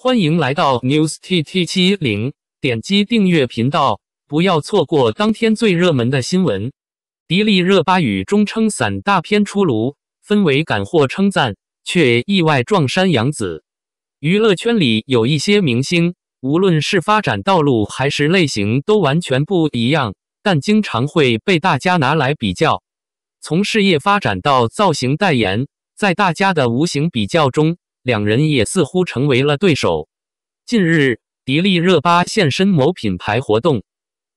欢迎来到 News T T 七零，点击订阅频道，不要错过当天最热门的新闻。迪丽热巴雨中撑伞大片出炉，氛围感或称赞，却意外撞衫杨紫。娱乐圈里有一些明星，无论是发展道路还是类型，都完全不一样，但经常会被大家拿来比较。从事业发展到造型代言，在大家的无形比较中。两人也似乎成为了对手。近日，迪丽热巴现身某品牌活动，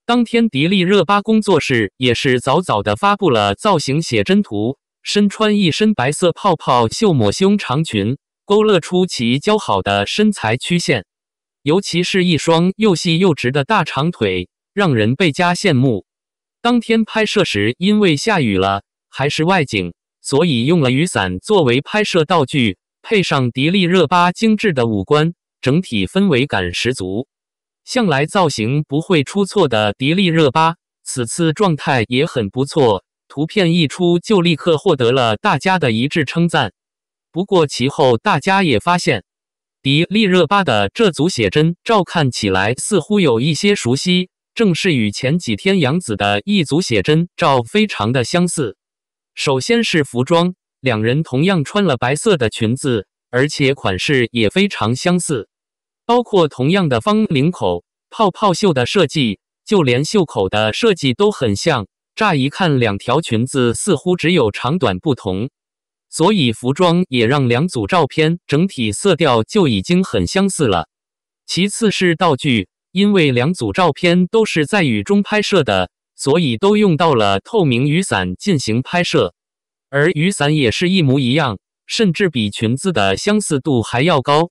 当天迪丽热巴工作室也是早早的发布了造型写真图，身穿一身白色泡泡袖抹胸长裙，勾勒出其姣好的身材曲线，尤其是一双又细又直的大长腿，让人倍加羡慕。当天拍摄时，因为下雨了，还是外景，所以用了雨伞作为拍摄道具。配上迪丽热巴精致的五官，整体氛围感十足。向来造型不会出错的迪丽热巴，此次状态也很不错。图片一出就立刻获得了大家的一致称赞。不过其后大家也发现，迪丽热巴的这组写真照看起来似乎有一些熟悉，正是与前几天杨紫的一组写真照非常的相似。首先是服装。两人同样穿了白色的裙子，而且款式也非常相似，包括同样的方领口、泡泡袖的设计，就连袖口的设计都很像。乍一看，两条裙子似乎只有长短不同，所以服装也让两组照片整体色调就已经很相似了。其次是道具，因为两组照片都是在雨中拍摄的，所以都用到了透明雨伞进行拍摄。而雨伞也是一模一样，甚至比裙子的相似度还要高。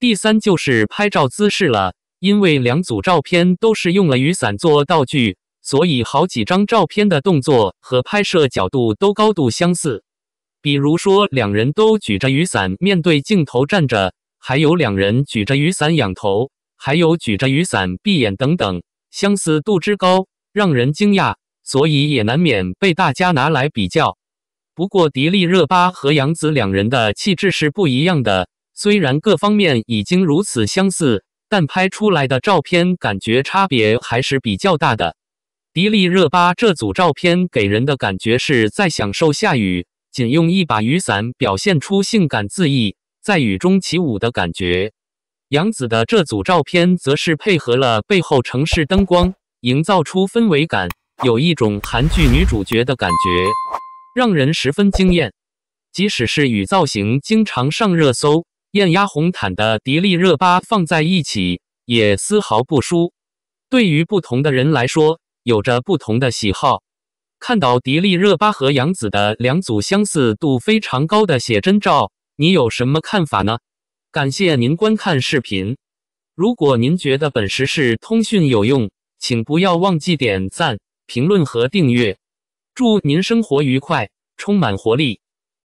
第三就是拍照姿势了，因为两组照片都是用了雨伞做道具，所以好几张照片的动作和拍摄角度都高度相似。比如说，两人都举着雨伞面对镜头站着，还有两人举着雨伞仰头，还有举着雨伞闭眼等等，相似度之高让人惊讶，所以也难免被大家拿来比较。不过，迪丽热巴和杨紫两人的气质是不一样的。虽然各方面已经如此相似，但拍出来的照片感觉差别还是比较大的。迪丽热巴这组照片给人的感觉是在享受下雨，仅用一把雨伞表现出性感恣意，在雨中起舞的感觉。杨紫的这组照片则是配合了背后城市灯光，营造出氛围感，有一种韩剧女主角的感觉。让人十分惊艳，即使是与造型经常上热搜、艳压红毯的迪丽热巴放在一起，也丝毫不输。对于不同的人来说，有着不同的喜好。看到迪丽热巴和杨紫的两组相似度非常高的写真照，你有什么看法呢？感谢您观看视频。如果您觉得本时事通讯有用，请不要忘记点赞、评论和订阅。祝您生活愉快，充满活力。